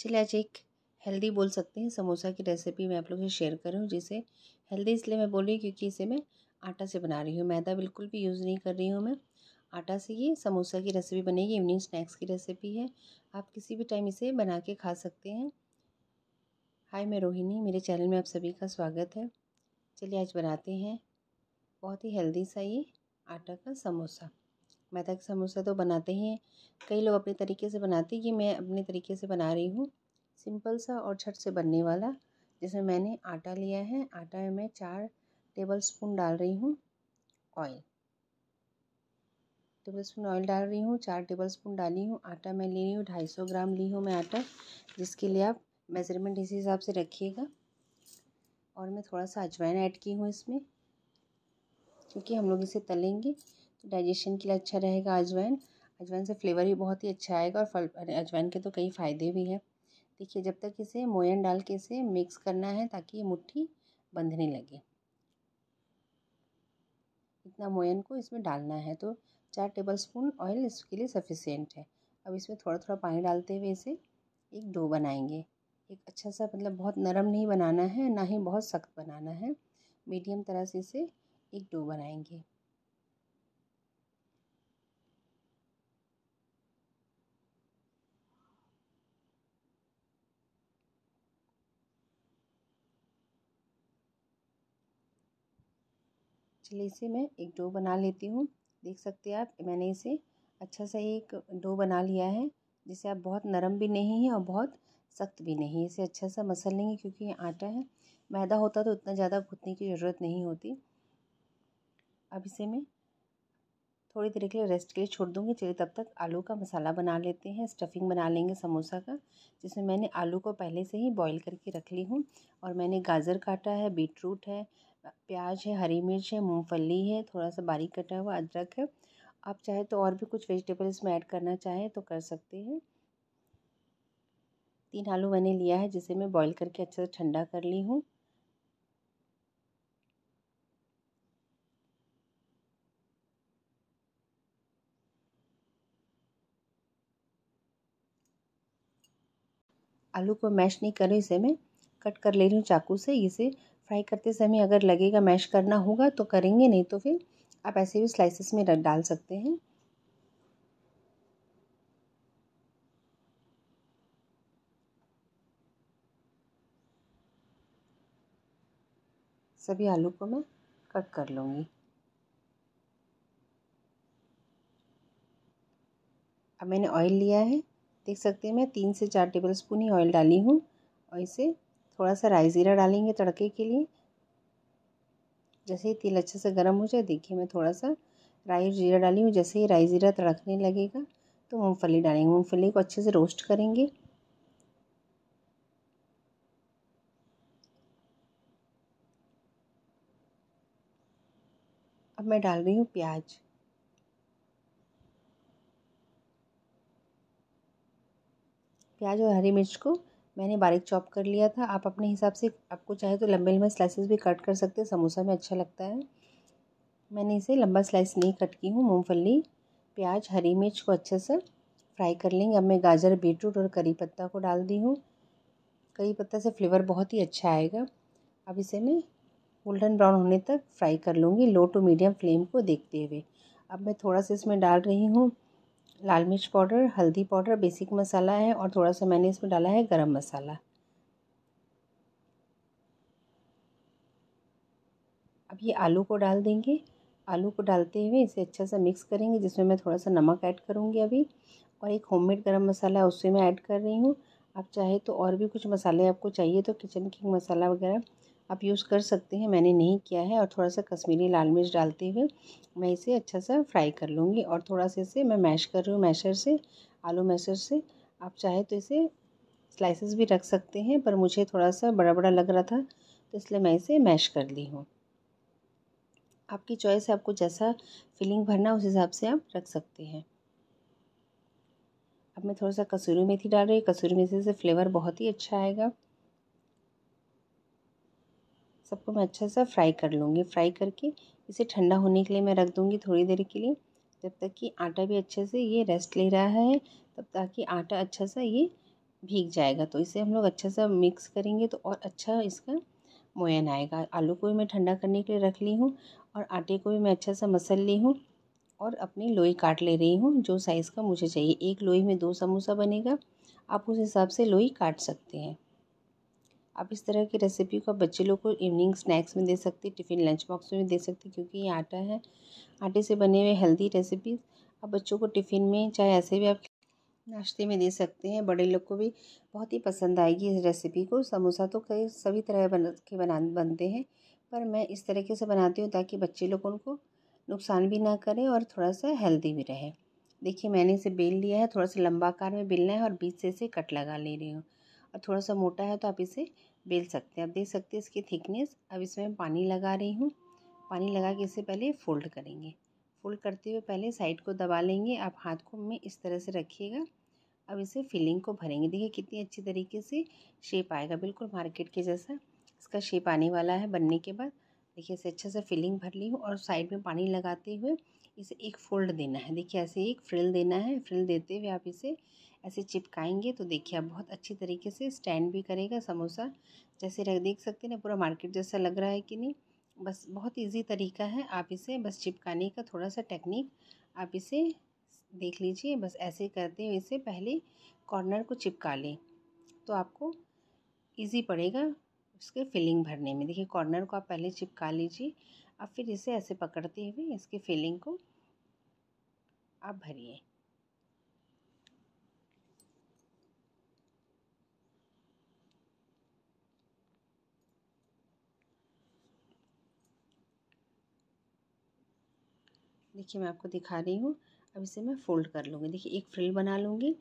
चलिए आज एक हेल्दी बोल सकते हैं समोसा की रेसिपी मैं आप लोगों से शेयर कर रही हूँ जिसे हेल्दी इसलिए मैं बोल रही हूँ क्योंकि इसे मैं आटा से बना रही हूँ मैदा बिल्कुल भी यूज़ नहीं कर रही हूँ मैं आटा से ये समोसा की रेसिपी बनेगी इवनिंग स्नैक्स की रेसिपी है आप किसी भी टाइम इसे बना के खा सकते हैं हाय मैं रोहिणी मेरे चैनल में आप सभी का स्वागत है चलिए आज बनाते हैं बहुत ही हेल्दी सा ये आटा का समोसा का समोसा तो बनाते ही हैं कई लोग अपने तरीके से बनाते हैं ये मैं अपने तरीके से बना रही हूँ सिंपल सा और छट से बनने वाला जिसमें मैंने आटा लिया है आटा में मैं चार टेबल स्पून डाल रही हूँ ऑयल टेबल स्पून ऑयल डाल रही हूँ चार टेबल स्पून डाली हूँ आटा मैं ले रही हूँ ढाई सौ ग्राम ली हूँ मैं आटा जिसके लिए आप मेज़रमेंट इसी हिसाब से रखिएगा और मैं थोड़ा सा अजवाइन ऐड की हूँ इसमें क्योंकि हम लोग इसे तलेंगे डाइजेशन के लिए अच्छा रहेगा अजवाइन अजवाइन से फ्लेवर भी बहुत ही अच्छा आएगा और फल अजवाइन के तो कई फ़ायदे भी हैं देखिए जब तक इसे मोयन डाल के इसे मिक्स करना है ताकि ये मुट्ठी बंधने लगे इतना मोयन को इसमें डालना है तो चार टेबल स्पून ऑयल इसके लिए सफिशेंट है अब इसमें थोड़ा थोड़ा पानी डालते हुए इसे एक डो बनाएंगे एक अच्छा सा मतलब बहुत नरम नहीं बनाना है ना ही बहुत सख्त बनाना है मीडियम तरह से इसे एक डो बनाएंगे चलिए इसे मैं एक डो बना लेती हूँ देख सकते हैं आप मैंने इसे अच्छा सा एक डो बना लिया है जिसे आप बहुत नरम भी नहीं है और बहुत सख्त भी नहीं है इसे अच्छा सा मसल लेंगे क्योंकि ये आटा है मैदा होता तो उतना ज़्यादा घुटने की ज़रूरत नहीं होती अब इसे मैं थोड़ी देर के लिए रेस्ट के लिए छोड़ दूँगी चलिए तब तक आलू का मसाला बना लेते हैं स्टफिंग बना लेंगे समोसा का जिसमें मैंने आलू को पहले से ही बॉईल करके रख ली हूँ और मैंने गाजर काटा है बीट रूट है प्याज है हरी मिर्च है मूँगफली है थोड़ा सा बारीक कटा हुआ अदरक है आप चाहे तो और भी कुछ वेजिटेबल इसमें ऐड करना चाहें तो कर सकते हैं तीन आलू मैंने लिया है जिसे मैं बॉईल करके अच्छे से ठंडा कर ली हूँ आलू को मैश नहीं करूँ इसे मैं कट कर ले रही हूँ चाकू से इसे फ्राई करते समय अगर लगेगा मैश करना होगा तो करेंगे नहीं तो फिर आप ऐसे भी स्लाइसेस में डाल सकते हैं सभी आलू को मैं कट कर लूँगी अब मैंने ऑयल लिया है देख सकते हैं मैं तीन से चार टेबल स्पून ही ऑयल डाली हूँ और इसे थोड़ा सा राई ज़ीरा डालेंगे तड़के के लिए जैसे ही तेल अच्छे से गर्म हो जाए देखिए मैं थोड़ा सा राई और जीरा डाली हूँ जैसे ही राई ज़ीरा तड़कने लगेगा तो मूँगफली डालेंगे मूँगफली को अच्छे से रोस्ट करेंगे अब मैं डाल रही हूँ प्याज प्याज और हरी मिर्च को मैंने बारीक चॉप कर लिया था आप अपने हिसाब से आपको चाहे तो लंबे लंबे स्लाइसेस भी कट कर सकते हैं समोसा में अच्छा लगता है मैंने इसे लंबा स्लाइस नहीं कट की हूँ मूँगफली प्याज हरी मिर्च को अच्छे से फ्राई कर लेंगे अब मैं गाजर बीटरूट और करी पत्ता को डाल दी हूँ करी पत्ता से फ्लेवर बहुत ही अच्छा आएगा अब इसे मैं गोल्डन ब्राउन होने तक फ्राई कर लूँगी लो टू मीडियम फ्लेम को देखते हुए अब मैं थोड़ा सा इसमें डाल रही हूँ लाल मिर्च पाउडर हल्दी पाउडर बेसिक मसाला है और थोड़ा सा मैंने इसमें डाला है गरम मसाला अब ये आलू को डाल देंगे आलू को डालते हुए इसे अच्छा सा मिक्स करेंगे जिसमें मैं थोड़ा सा नमक ऐड करूँगी अभी और एक होममेड गरम मसाला है उससे मैं ऐड कर रही हूँ आप चाहे तो और भी कुछ मसाले आपको चाहिए तो किचन किंग मसाला वगैरह आप यूज़ कर सकते हैं मैंने नहीं किया है और थोड़ा सा कश्मीरी लाल मिर्च डालते हुए मैं इसे अच्छा सा फ्राई कर लूँगी और थोड़ा सा इसे मैं मैश कर रही हूँ मैशर से आलू मैशर से आप चाहे तो इसे स्लाइसेस भी रख सकते हैं पर मुझे थोड़ा सा बड़ा बड़ा लग रहा था तो इसलिए मैं इसे मैश कर ली हूँ आपकी चॉइस है आपको जैसा फिलिंग भरना उस हिसाब से आप रख सकते हैं अब मैं थोड़ा सा कसूरी मेथी डाल रही हूँ कसूरी मेथी से फ्लेवर बहुत ही अच्छा आएगा सबको मैं अच्छा सा फ्राई कर लूँगी फ्राई करके इसे ठंडा होने के लिए मैं रख दूँगी थोड़ी देर के लिए जब तक कि आटा भी अच्छे से ये रेस्ट ले रहा है तब ताकि आटा अच्छा सा ये भीग जाएगा तो इसे हम लोग अच्छा सा मिक्स करेंगे तो और अच्छा इसका मोयन आएगा आलू को भी मैं ठंडा करने के लिए रख ली हूँ और आटे को भी मैं अच्छा सा मसल ली हूँ और अपनी लोई काट ले रही हूँ जो साइज़ का मुझे चाहिए एक लोई में दो समोसा बनेगा आप उस हिसाब से लोई काट सकते हैं आप इस तरह की रेसिपी को बच्चे लोग को इवनिंग स्नैक्स में दे सकते टिफ़िन लंच बॉक्स में भी दे सकते क्योंकि ये आटा है आटे से बने हुए हेल्दी रेसिपी आप बच्चों को टिफ़िन में चाहे ऐसे भी आप नाश्ते में दे सकते हैं बड़े लोग को भी बहुत ही पसंद आएगी इस रेसिपी को समोसा तो कई सभी तरह बन के बना बनते हैं पर मैं इस तरीके से बनाती हूँ ताकि बच्चे लोग उनको नुकसान भी ना करें और थोड़ा सा हेल्दी भी रहे देखिए मैंने इसे बेल लिया है थोड़ा सा लंबा आकार में बेलना है और बीच से इसे कट लगा ले रही हूँ और थोड़ा सा मोटा है तो आप इसे बेल सकते हैं आप देख सकते हैं इसकी थिकनेस अब इसमें पानी लगा रही हूँ पानी लगा के इसे पहले फोल्ड करेंगे फोल्ड करते हुए पहले साइड को दबा लेंगे आप हाथ को में इस तरह से रखिएगा अब इसे फिलिंग को भरेंगे देखिए कितनी अच्छी तरीके से शेप आएगा बिल्कुल मार्केट के जैसा इसका शेप आने वाला है बनने के बाद देखिए इसे अच्छे से फिलिंग भर ली हूँ और साइड में पानी लगाते हुए इसे एक फोल्ड देना है देखिए ऐसे एक फ्रिल देना है फ्रिल देते हुए आप इसे ऐसे चिपकाएंगे तो देखिए आप बहुत अच्छी तरीके से स्टैंड भी करेगा समोसा जैसे रख देख सकते हैं ना पूरा मार्केट जैसा लग रहा है कि नहीं बस बहुत इजी तरीका है आप इसे बस चिपकाने का थोड़ा सा टेक्निक आप इसे देख लीजिए बस ऐसे करते हुए इसे पहले कॉर्नर को चिपका लें तो आपको इजी पड़ेगा उसके फिलिंग भरने में देखिए कॉर्नर को आप पहले चिपका लीजिए अब फिर इसे ऐसे पकड़ते हुए इसके फिलिंग को आप भरिए देखिए मैं आपको दिखा रही हूँ अब इसे मैं फोल्ड कर लूँगी देखिए एक फ्रिल बना लूँगी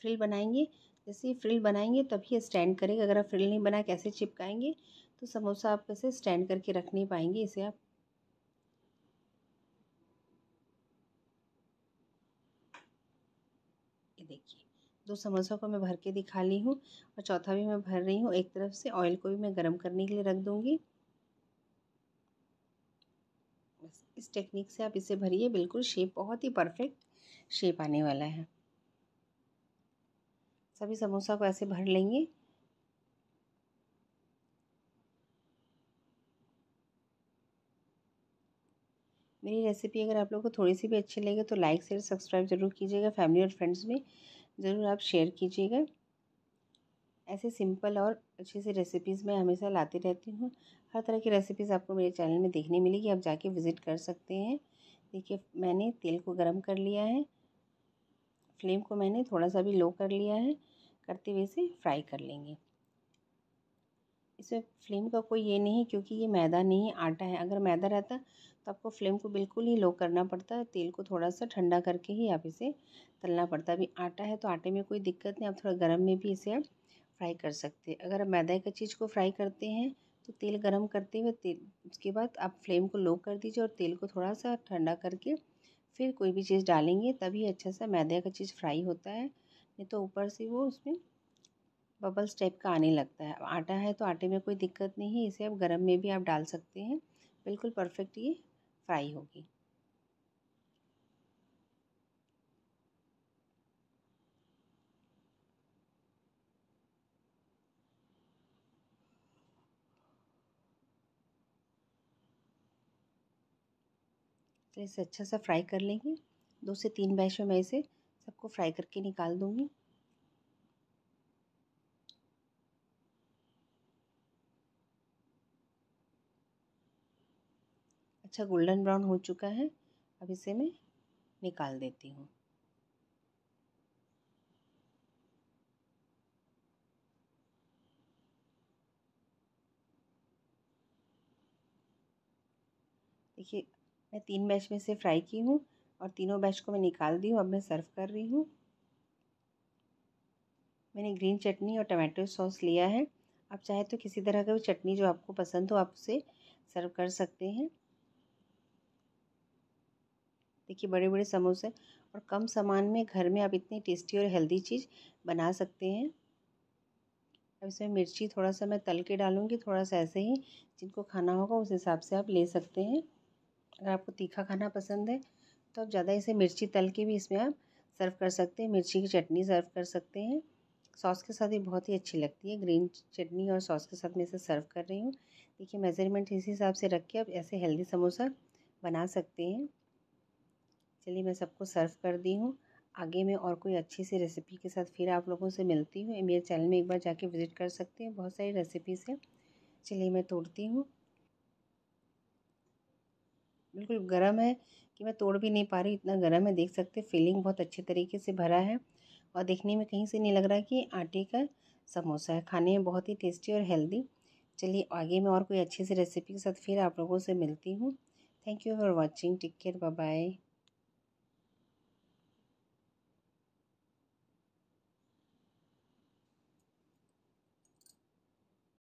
फ्रिल बनाएंगे जैसे ही फ्रिल बनाएंगे तभी स्टैंड करेगा अगर आप फ्रिल नहीं बना कैसे चिपकाएंगे तो समोसा आप कैसे स्टैंड करके रख नहीं पाएंगे इसे आप ये देखिए दो समोसा को मैं भर के दिखा ली हूँ और चौथा भी मैं भर रही हूँ एक तरफ से ऑयल को भी मैं गर्म करने के लिए रख दूँगी बस इस टेक्निक से आप इसे भरिए बिल्कुल शेप बहुत ही परफेक्ट शेप आने वाला है सभी समोसा को ऐसे भर लेंगे मेरी रेसिपी अगर आप लोग को थोड़ी सी भी अच्छी लगे तो लाइक शेयर सब्सक्राइब ज़रूर कीजिएगा फैमिली और फ्रेंड्स में ज़रूर आप शेयर कीजिएगा ऐसे सिंपल और अच्छी सी रेसिपीज़ मैं हमेशा लाती रहती हूँ हर तरह की रेसिपीज़ आपको मेरे चैनल में देखने मिलेगी आप जाके विज़िट कर सकते हैं देखिए मैंने तेल को गर्म कर लिया है फ्लेम को मैंने थोड़ा सा भी लो कर लिया है करते हुए इसे फ्राई कर लेंगे इसमें फ्लेम का कोई ये नहीं क्योंकि ये मैदा नहीं आटा है अगर मैदा रहता तो आपको फ्लेम को बिल्कुल ही लो करना पड़ता है तेल को थोड़ा सा ठंडा करके ही आप इसे तलना पड़ता है अभी आटा है तो आटे में कोई दिक्कत नहीं आप थोड़ा गर्म में भी इसे आप फ्राई कर सकते हैं अगर आप मैदा का चीज़ को फ्राई करते हैं तो तेल गर्म करते हुए तेल उसके बाद आप फ्लेम को लो कर दीजिए और तेल को थोड़ा सा ठंडा करके फिर कोई भी चीज़ डालेंगे तभी अच्छा सा मैदे का चीज़ फ्राई होता है नहीं तो ऊपर से वो उसमें बबल्स टाइप का आने लगता है आटा है तो आटे में कोई दिक्कत नहीं है इसे आप गर्म में भी आप डाल सकते हैं बिल्कुल परफेक्ट ये फ्राई होगी तो इसे अच्छा सा फ्राई कर लेंगे दो से तीन बैच में मैं इसे सबको फ्राई करके निकाल दूँगी अच्छा गोल्डन ब्राउन हो चुका है अब इसे मैं निकाल देती हूँ देखिए मैं तीन बैच में से फ्राई की हूँ और तीनों बैच को मैं निकाल दी हूँ अब मैं सर्व कर रही हूँ मैंने ग्रीन चटनी और टमाटो सॉस लिया है आप चाहे तो किसी तरह का भी चटनी जो आपको पसंद हो आप उसे सर्व कर सकते हैं देखिए बड़े बड़े समोसे और कम सामान में घर में आप इतनी टेस्टी और हेल्दी चीज़ बना सकते हैं अब इसमें मिर्ची थोड़ा सा मैं तल के डालूँगी थोड़ा सा ऐसे ही जिनको खाना होगा उस हिसाब से आप ले सकते हैं अगर आपको तीखा खाना पसंद है तो आप ज़्यादा इसे मिर्ची तल के भी इसमें आप सर्व कर सकते हैं मिर्ची की चटनी सर्व कर सकते हैं सॉस के साथ ये बहुत ही अच्छी लगती है ग्रीन चटनी और सॉस के साथ मैं इसे सर्व कर रही हूँ देखिए मेज़रमेंट इसी हिसाब से रख के आप ऐसे हेल्दी समोसा बना सकते हैं चलिए मैं सबको सर्व कर दी हूँ आगे मैं और कोई अच्छी सी रेसिपी के साथ फिर आप लोगों से मिलती हूँ मेरे चैनल में एक बार जाके विज़िट कर सकते हैं बहुत सारी रेसिपीज़ हैं चलिए मैं तोड़ती हूँ बिल्कुल गर्म है कि मैं तोड़ भी नहीं पा रही इतना गर्म है देख सकते फीलिंग बहुत अच्छे तरीके से भरा है और देखने में कहीं से नहीं लग रहा कि आटे का समोसा है खाने में बहुत ही टेस्टी और हेल्दी चलिए आगे मैं और कोई अच्छी सी रेसिपी के साथ फिर आप लोगों से मिलती हूँ thank you for watching take care bye bye